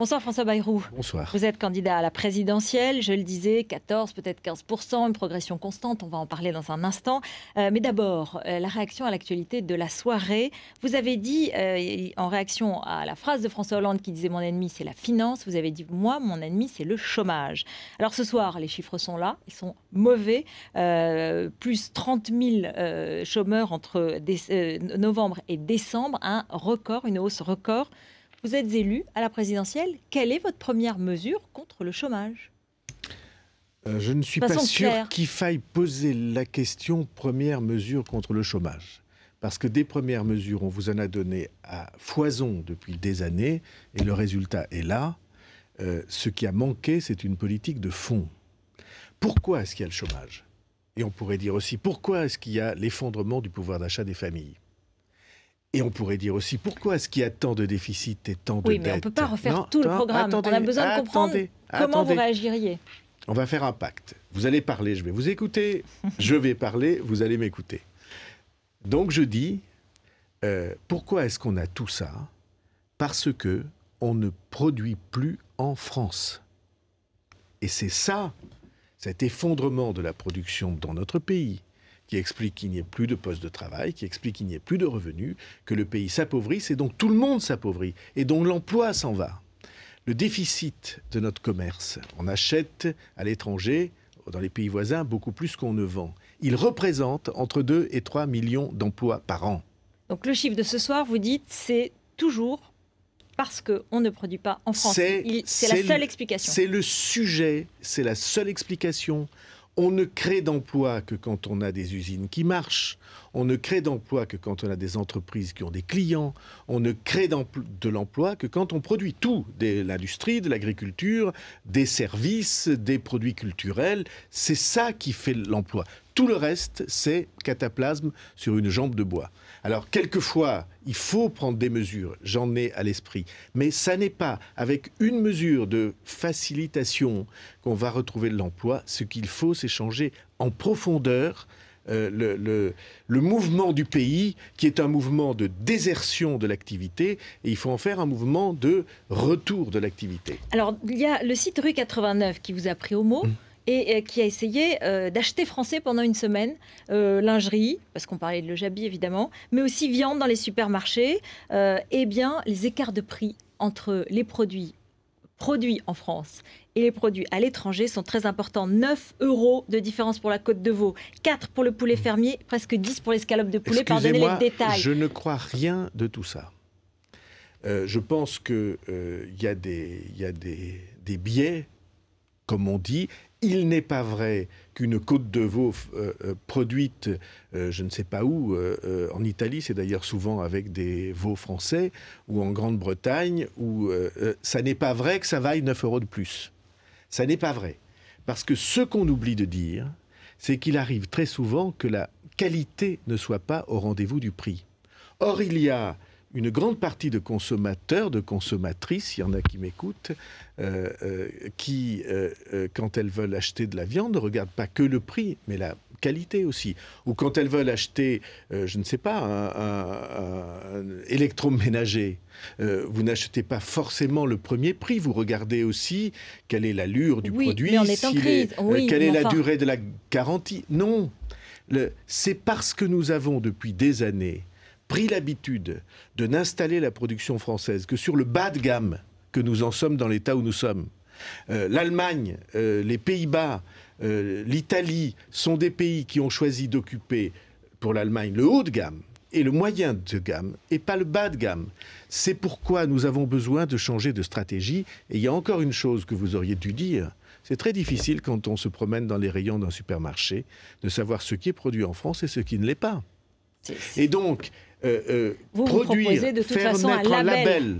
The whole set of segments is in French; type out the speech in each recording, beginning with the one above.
Bonsoir François Bayrou. Bonsoir. Vous êtes candidat à la présidentielle, je le disais, 14, peut-être 15%, une progression constante, on va en parler dans un instant. Euh, mais d'abord, euh, la réaction à l'actualité de la soirée. Vous avez dit, euh, en réaction à la phrase de François Hollande qui disait Mon ennemi, c'est la finance, vous avez dit Moi, mon ennemi, c'est le chômage. Alors ce soir, les chiffres sont là, ils sont mauvais. plus 30 000 chômeurs entre novembre et décembre, un record, une hausse record. Vous êtes élu à la présidentielle. Quelle est votre première mesure contre le chômage euh, je ne suis pas sûr qu'il faille poser la question première mesure contre le chômage parce que des premières mesures, on vous en a donné à foison depuis des années, et le résultat est là. Euh, ce qui a manqué, c'est une politique de fond. Pourquoi est-ce qu'il y a le chômage Et on pourrait dire aussi, pourquoi est-ce qu'il y a l'effondrement du pouvoir d'achat des familles et on pourrait dire aussi pourquoi est-ce qu'il y a tant de déficits et tant de dettes. Oui, mais on ne peut pas refaire tout le programme. on a besoin de comprendre comment vous réagiriez. On va faire un pacte. Vous allez parler, je vais vous écouter. je vais parler, vous allez m'écouter. Donc je dis euh, pourquoi est-ce qu'on a tout ça Parce que on ne produit plus en France. Et c'est ça, cet effondrement de la production dans notre pays, qui explique qu'il n'y ait plus de postes de travail, qui explique qu'il n'y ait plus de revenus, que le pays s'appauvrisse et donc tout le monde s'appauvrit et donc l'emploi s'en va. Le déficit de notre commerce, on achète à l'étranger, dans les pays voisins, beaucoup plus qu'on ne vend. Il représente entre 2 et 3 millions d'emplois par an. Donc le chiffre de ce soir, vous dites, c'est toujours parce qu'on ne produit pas en France. C'est la seule explication. C'est le sujet, c'est la seule explication. On ne crée d'emplois que quand on a des usines qui marchent, on ne crée d'emplois que quand on a des entreprises qui ont des clients, on ne crée de l'emploi que quand on produit tout, de l'industrie, de l'agriculture, des services, des produits culturels. C'est ça qui fait l'emploi. Tout le reste, c'est cataplasme sur une jambe de bois. Alors, quelquefois, il faut prendre des mesures, j'en ai à l'esprit, mais ça n'est pas avec une mesure de facilitation qu'on va retrouver de l'emploi. Ce qu'il faut, c'est changer en profondeur euh, le, mouvement du pays, qui est un mouvement de désertion de l'activité, et il faut en faire un mouvement de retour de l'activité. Alors, il y a le site Rue 89 qui vous a pris au mot. Mmh et euh, qui a essayé euh, d'acheter français pendant une semaine, euh, lingerie, parce qu'on parlait de le jabi évidemment, mais aussi viande dans les supermarchés. eh bien, les écarts de prix entre les produits produits en France et les produits à l'étranger sont très importants. 9 euros de différence pour la côte de veau, 4 pour le poulet fermier, presque 10 pour l'escalope de poulet, pardonnez les détails. Je ne crois rien de tout ça. je pense qu'il il y a des, des, des biais comme on dit, il n'est pas vrai qu'une côte de veau euh, euh, produite, euh, je ne sais pas où, en Italie, c'est d'ailleurs souvent avec des veaux français, ou en Grande-Bretagne, où ça n'est pas vrai que ça vaille 9 euros de plus. Ça n'est pas vrai. Parce que ce qu'on oublie de dire, c'est qu'il arrive très souvent que la qualité ne soit pas au rendez-vous du prix. Or, il y a une grande partie de consommateurs, de consommatrices, il y en a qui m'écoutent, euh, euh, qui, euh, quand elles veulent acheter de la viande, ne regardent pas que le prix, mais la qualité aussi. Ou quand elles veulent acheter, je ne sais pas, un, électroménager, vous n'achetez pas forcément le premier prix, vous regardez aussi quelle est l'allure du produit, quelle est la durée de la garantie. Non, c'est parce que nous avons depuis des années pris l'habitude de n'installer la production française que sur le bas de gamme que nous en sommes dans l'état où nous sommes, euh, l'Allemagne, euh, les Pays-Bas, euh, l'Italie sont des pays qui ont choisi d'occuper pour l'Allemagne le haut de gamme et le moyen de gamme et pas le bas de gamme. C'est pourquoi nous avons besoin de changer de stratégie. Et il y a encore une chose que vous auriez dû dire. C'est très difficile quand on se promène dans les rayons d'un supermarché de savoir ce qui est produit en France et ce qui ne l'est pas. Et donc, euh, euh, vous vous proposez de toute façon un label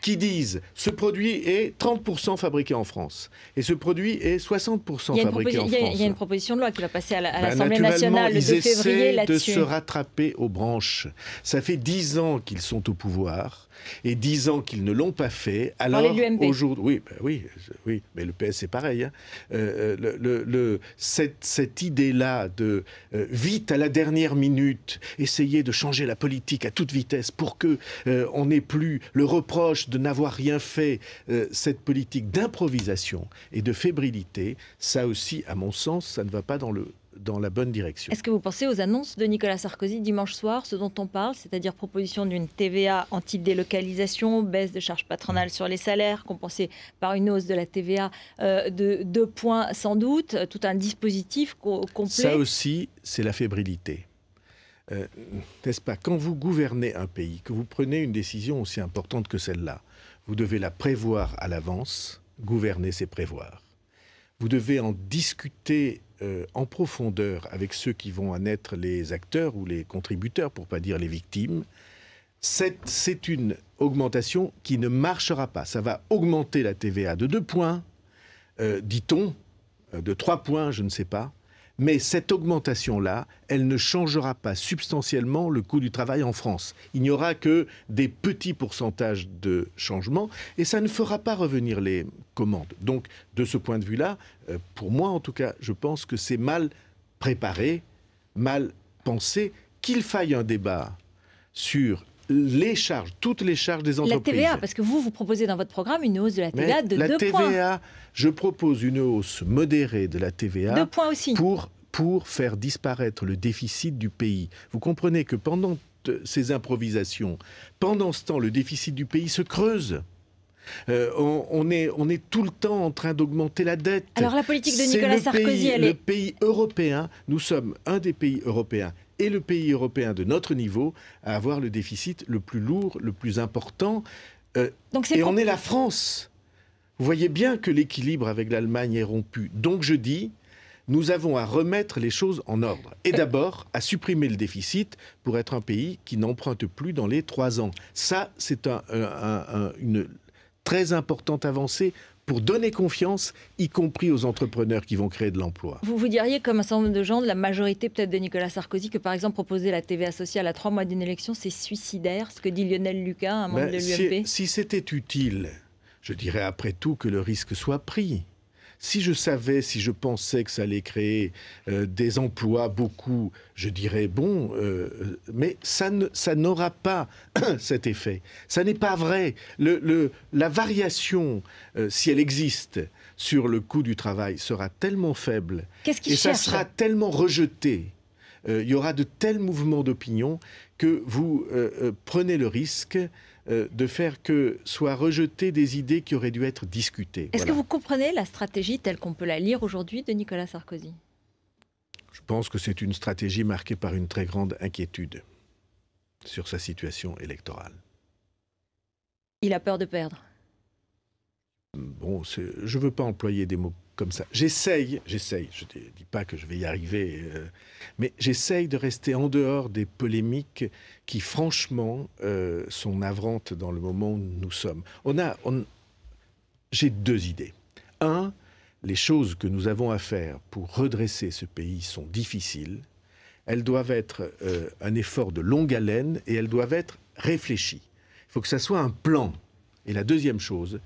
qui disent ce produit est 30% fabriqué en France et ce produit est 60% fabriqué en France. Il y, a une proposition de loi qui va passer à bah, l'Assemblée nationale le 2 février là-dessus. de se rattraper aux branches. Ça fait 10 ans qu'ils sont au pouvoir et 10 ans qu'ils ne l'ont pas fait. Alors aujourd'hui, oui, bah oui, oui, mais le PS c'est pareil. Hein. Euh, euh, le, cette, idée-là de euh, vite à la dernière minute, essayer de changer la politique à toute vitesse pour que on n'ait plus le reproche de n'avoir rien fait, euh, cette politique d'improvisation et de fébrilité, ça aussi, à mon sens, ça ne va pas dans la bonne direction. Est-ce que vous pensez aux annonces de Nicolas Sarkozy dimanche soir, ce dont on parle, c'est-à-dire proposition d'une TVA anti-délocalisation, baisse de charges patronales sur les salaires, compensée par une hausse de la TVA euh, de deux points sans doute, tout un dispositif complet Ça aussi, c'est la fébrilité. Euh, n'est-ce pas, quand vous gouvernez un pays, que vous prenez une décision aussi importante que celle-là, vous devez la prévoir à l'avance. Gouverner, c'est prévoir. Vous devez en discuter euh, en profondeur avec ceux qui vont en être les acteurs ou les contributeurs, pour pas dire les victimes. C'est une augmentation qui ne marchera pas. Ça va augmenter la TVA de deux points, euh, dit-on, de trois points, je ne sais pas. Mais cette augmentation-là, elle ne changera pas substantiellement le coût du travail en France. Il n'y aura que des petits pourcentages de changement et ça ne fera pas revenir les commandes. Donc, de ce point de vue-là, euh, pour moi en tout cas, je pense que c'est mal préparé, mal pensé, qu'il faille un débat sur les charges, toutes les charges des entreprises. La TVA, parce que vous, vous proposez dans votre programme une hausse de la TVA de 2 points. La TVA, je propose une hausse modérée de la TVA. Deux points aussi. Pour, pour faire disparaître le déficit du pays. Vous comprenez que pendant euh, ces improvisations, pendant ce temps, le déficit du pays se creuse. Euh, on, est, on est tout le temps en train d'augmenter la dette. Alors la politique de Nicolas Sarkozy, elle est... Le pays européen, nous sommes un des pays européens et le pays européen de notre niveau à avoir le déficit le plus lourd, le plus important. Euh, et on est la France. Vous voyez bien que l'équilibre avec l'Allemagne est rompu. Donc je dis, nous avons à remettre les choses en ordre. Et d'abord, à supprimer le déficit pour être un pays qui n'emprunte plus dans les trois ans. Ça, c'est une très importante avancée pour donner confiance, y compris aux entrepreneurs qui vont créer de l'emploi. Vous vous diriez, comme un certain nombre de gens, de la majorité peut-être de Nicolas Sarkozy, que par exemple proposer la TVA sociale à trois mois d'une élection, c'est suicidaire, ce que dit Lionel Lucas, un membre de l'UMP si c'était utile, je dirais après tout que le risque soit pris. Si je savais, si je pensais que ça allait créer euh, des emplois, beaucoup, je dirais bon, euh, euh, mais ça n'aura pas cet effet. Ça n'est pas vrai. la variation, si elle existe, sur le coût du travail sera tellement faible et ça sera tellement rejeté. Il y aura de tels mouvements d'opinion que vous prenez le risque euh, de faire que soient rejetées des idées qui auraient dû être discutées. Est-ce que vous comprenez la stratégie telle qu'on peut la lire aujourd'hui de Nicolas Sarkozy Je pense que c'est une stratégie marquée par une très grande inquiétude sur sa situation électorale. Il a peur de perdre. Bon, je ne veux pas employer des mots ça. J'essaye, j'essaye, je ne dis pas que je vais y arriver, euh, mais j'essaye de rester en dehors des polémiques qui, franchement, euh, sont navrantes dans le moment où nous sommes. On a, J'ai deux idées. Un, les choses que nous avons à faire pour redresser ce pays sont difficiles. Elles doivent être euh, un effort de longue haleine et elles doivent être réfléchies. Il faut que ça soit un plan. Et la deuxième chose,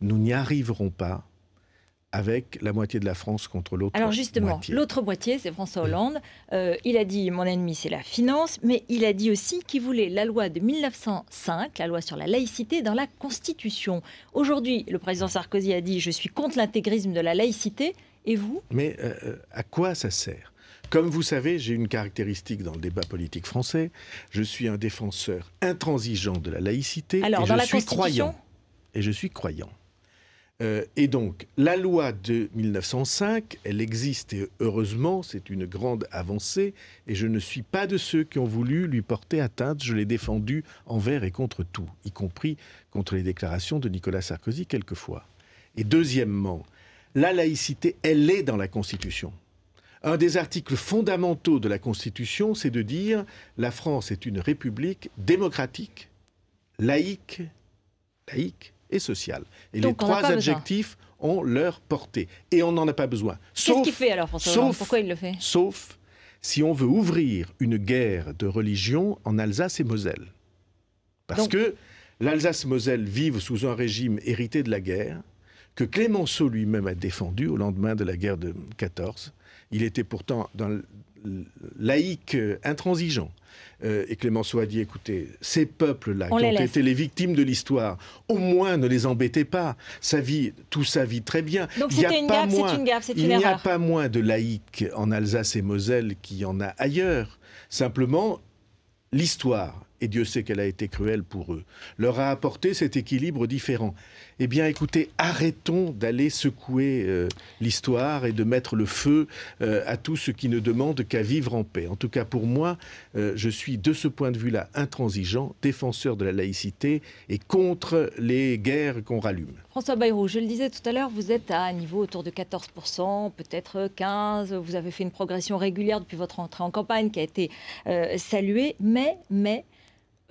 nous n'y arriverons pas avec la moitié de la France contre l'autre. Alors justement, l'autre moitié, c'est François Hollande. Euh, il a dit mon ennemi, c'est la finance, mais il a dit aussi qu'il voulait la loi de 1905, la loi sur la laïcité, dans la Constitution. Aujourd'hui, le président Sarkozy a dit je suis contre l'intégrisme de la laïcité. Et vous Mais euh, euh, à quoi ça sert comme vous savez, j'ai une caractéristique dans le débat politique français. Je suis un défenseur intransigeant de la laïcité. Alors, dans je la suis Constitution croyant. Et je suis croyant. Euh, et donc, la loi de 1905, elle existe et heureusement, c'est une grande avancée. Et je ne suis pas de ceux qui ont voulu lui porter atteinte. Je l'ai défendue envers et contre tout, y compris contre les déclarations de Nicolas Sarkozy quelquefois. Et deuxièmement, la laïcité, elle est dans la Constitution. Un des articles fondamentaux de la Constitution, c'est de dire la France est une république démocratique, laïque, laïque, et social. Et les trois adjectifs ont leur portée. Et on n'en a pas besoin. fait alors, sauf, il le fait Sauf si on veut ouvrir une guerre de religion en Alsace et Moselle. Parce que l'Alsace-Moselle vivent sous un régime hérité de la guerre, que Clémenceau lui-même a défendu au lendemain de la guerre de 14. Il était pourtant dans laïque, euh, intransigeant. Euh, et Clémenceau a dit écoutez, ces peuples-là qui ont été les victimes de l'histoire, au moins ne les embêtez pas. Sa vie, tout sa vie très bien. Donc c'était une, gaffe, une gaffe, Il n'y a pas moins de laïcs en Alsace et Moselle qu'il y en a ailleurs. Simplement, l'histoire et Dieu sait qu'elle a été cruelle pour eux, leur a apporté cet équilibre différent. Eh bien, écoutez, arrêtons d'aller secouer euh, l'histoire et de mettre le feu euh, à tout ce qui ne demande qu'à vivre en paix. En tout cas, pour moi, euh, je suis de ce point de vue-là intransigeant, défenseur de la laïcité et contre les guerres qu'on rallume. François Bayrou, je le disais tout à l'heure, vous êtes à un niveau autour de 14%, peut-être 15%. Vous avez fait une progression régulière depuis votre entrée en campagne qui a été saluée, mais, mais,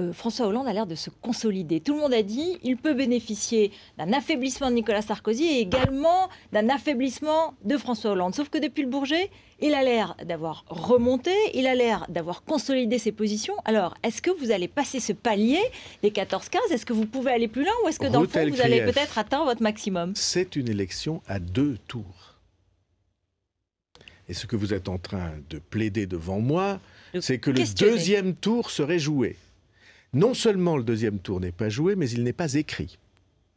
euh, François Hollande a l'air de se consolider. Tout le monde a dit il peut bénéficier d'un affaiblissement de Nicolas Sarkozy et également d'un affaiblissement de François Hollande. Sauf que depuis le Bourget, il a l'air d'avoir remonté, il a l'air d'avoir consolidé ses positions. Alors, est-ce que vous allez passer ce palier des 14-15 Est-ce que vous pouvez aller plus loin ou est-ce que dans le fond, vous allez peut-être atteindre votre maximum C'est une élection à deux tours. Et ce que vous êtes en train de plaider devant moi, c'est que le deuxième tour serait joué non seulement le deuxième tour n'est pas joué, mais il n'est pas écrit.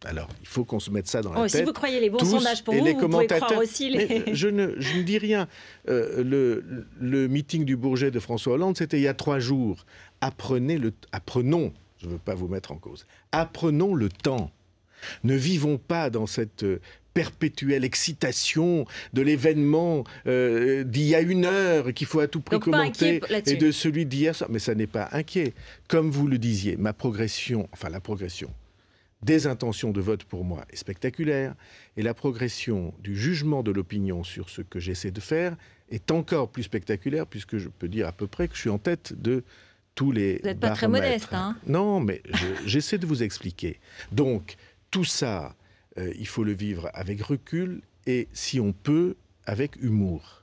Alors, il faut qu'on se mette ça dans la oh, tête. Si vous croyez les bons sondages pour vous, vous pouvez croire aussi euh, je, ne, dis rien. Euh, le, meeting du Bourget de François Hollande, c'était il y a trois jours. Apprenez le, apprenons, je ne veux pas vous mettre en cause, apprenons le temps. Ne vivons pas dans cette euh, perpétuelle excitation de l'événement euh, d'il y a une heure qu'il faut à tout prix commenter et de celui d'hier soir. Mais ça n'est pas inquiet. Comme vous le disiez, ma progression, enfin la progression des intentions de vote pour moi est spectaculaire et la progression du jugement de l'opinion sur ce que j'essaie de faire est encore plus spectaculaire puisque je peux dire à peu près que je suis en tête de tous les... Vous n'êtes pas très modeste, hein Non, mais j'essaie de vous expliquer. Donc, tout ça, euh, il faut le vivre avec recul et, si on peut, avec humour.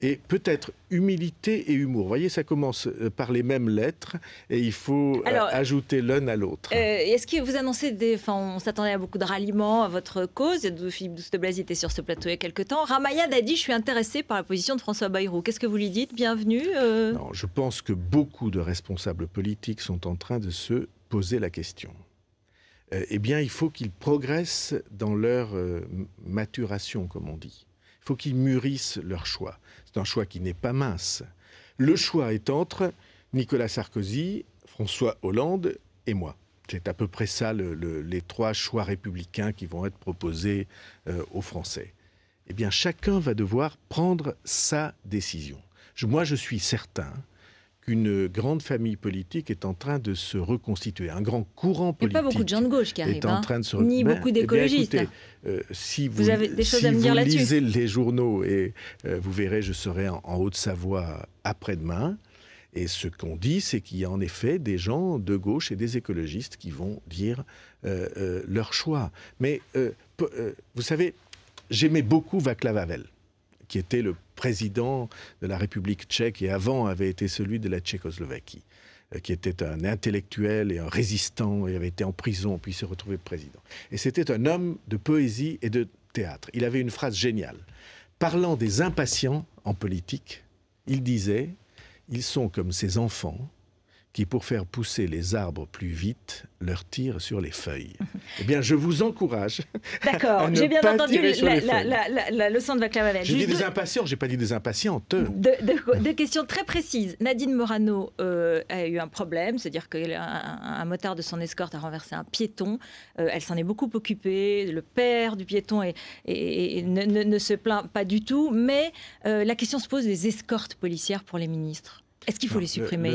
Et peut-être humilité et humour. Vous voyez, ça commence euh, par les mêmes lettres et il faut euh, ajouter l'un à l'autre. Est-ce que vous annoncez des. Enfin, on s'attendait à beaucoup de ralliements à votre cause. Philippe Douste était sur ce plateau il y a quelques temps. Ramayad a dit Je suis intéressé par la position de François Bayrou. Qu'est-ce que vous lui dites Bienvenue. je pense que beaucoup de responsables politiques sont en train de se poser la question. Euh, eh bien, il faut qu'ils progressent dans leur euh, maturation, comme on dit. Il faut qu'ils mûrissent leur choix. C'est un choix qui n'est pas mince. Le choix est entre Nicolas Sarkozy, François Hollande et moi. C'est à peu près ça les trois choix républicains qui vont être proposés euh, aux Français. Eh bien, chacun va devoir prendre sa décision. moi, je suis certain une grande famille politique est en train de se reconstituer, un grand courant politique. Il n'y a pas beaucoup de gens de gauche qui arrivent, hein, ni beaucoup d'écologistes. si vous, avez des choses à là-dessus. Lisez les journaux et euh, vous verrez, je serai en, Haute-Savoie après-demain. Et ce qu'on dit, c'est qu'il y a en effet des gens de gauche et des écologistes qui vont dire euh, euh, leur choix. Mais vous savez, j'aimais beaucoup Vaclav Havel, qui était le président de la République tchèque et avant avait été celui de la Tchécoslovaquie, euh, qui était un intellectuel et un résistant et avait été en prison puis s'est retrouvé président. Et c'était un homme de poésie et de théâtre. Il avait une phrase géniale. Parlant des impatients en politique, il disait Ils sont comme ces enfants qui, pour faire pousser les arbres plus vite, leur tirent sur les feuilles. eh bien, je vous encourage. D'accord, j'ai bien entendu la, la, la, la, leçon de Vaclav J'ai dit des impatients, j'ai pas dit des impatientes. Deux de, questions très précises. Nadine Morano euh, a eu un problème, c'est-à-dire qu'un euh, motard de son escorte a renversé un piéton. Euh, elle s'en est beaucoup occupée. Le père du piéton ne, se plaint pas du tout. Mais la question se pose des escortes policières pour les ministres. Est-ce qu'il faut les supprimer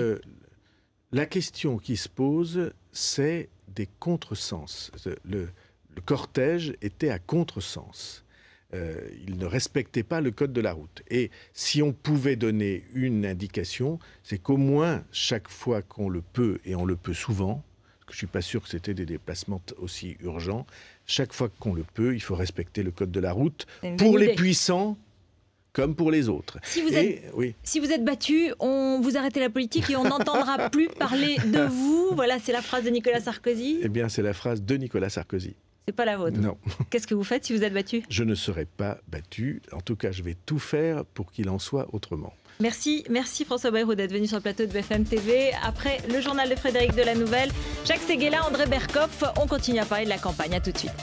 la question qui se pose, c'est des contresens. Euh, le, cortège était à contresens. Euh, il ne respectait pas le code de la route. Et si on pouvait donner une indication, c'est qu'au moins chaque fois qu'on le peut, et on le peut souvent, parce que je ne suis pas sûr que c'était des déplacements aussi urgents, chaque fois qu'on le peut, il faut respecter le code de la route pour les puissants comme pour les autres. Si vous, êtes, battu, on vous arrêtez la politique et on n'entendra plus parler de vous. Voilà, c'est la phrase de Nicolas Sarkozy. Eh bien, c'est la phrase de Nicolas Sarkozy. C'est pas la vôtre. Non. Qu'est-ce que vous faites si vous êtes battu Je ne serai pas battu. En tout cas, je vais tout faire pour qu'il en soit autrement. Merci, merci François Bayrou d'être venu sur le plateau de BFM TV. Après le journal de Frédéric de la Nouvelle, Jacques Séguéla, André Berkoff, on continue à parler de la campagne. À tout de suite.